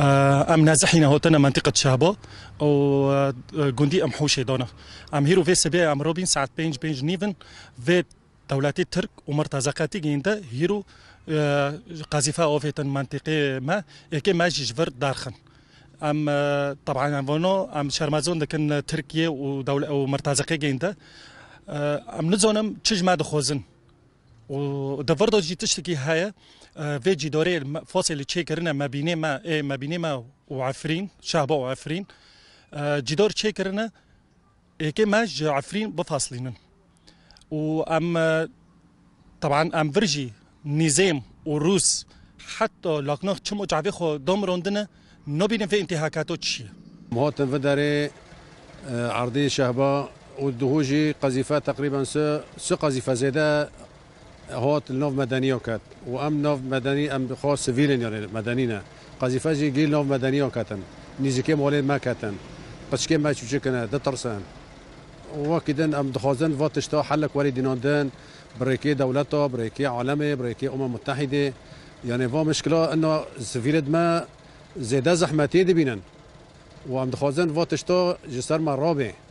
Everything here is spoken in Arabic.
آه، ام نازحين هوتنا منطقه شابا و جندي آه، ام حوشي دونا ام هيرو في سبيا ام روبين ساعه بينج بينج نيفن في دولتي ترك ومرتزقاتي جيندا هيرو آه، قذيفه اوفيتن منطقة ما يكي ماجي جفر دارخن ام طبعا فونو ام شرمازون لكن تركيا ودوله ومرتزقه جيندا ام نزونم تشجما دخوزن ودفرد جي تشتكي هاي فيجي آه، دوري فاصل تشي كرنا ما بيني ما اي آه، ما بيني ما وعفرين شهبه وعفرين جدار تشي كرنا كي ما عفرين بفاصلين وام آه، طبعا ام فرجي نظام وروس حتى لاكنو تشمو جعبي خو دوم روندنا بيني في انتهاكاتو تشي مهاتن فداري عرضي شهبة والدهوجي قذيفة تقريبا سو قذيفة زيادة هات ناف مدنی ها کرد و ام ناف مدنی ام خواه سویل یعنی مدنی نه قذیفه جی گیل ناف مدنی ها کتن نیزکه مالی ما کتن پچکه ما چوچه کنه ده ترسن واكدن ام دخوزن فاتشتا حلك ولي ديناندن بريكي دولتا بريكي عالمي بريكي امم متحده يعني فا مشكله انه سفيلد ما زياده زحمتي دبينن وام دخوزن فاتشتا جسر ما رابي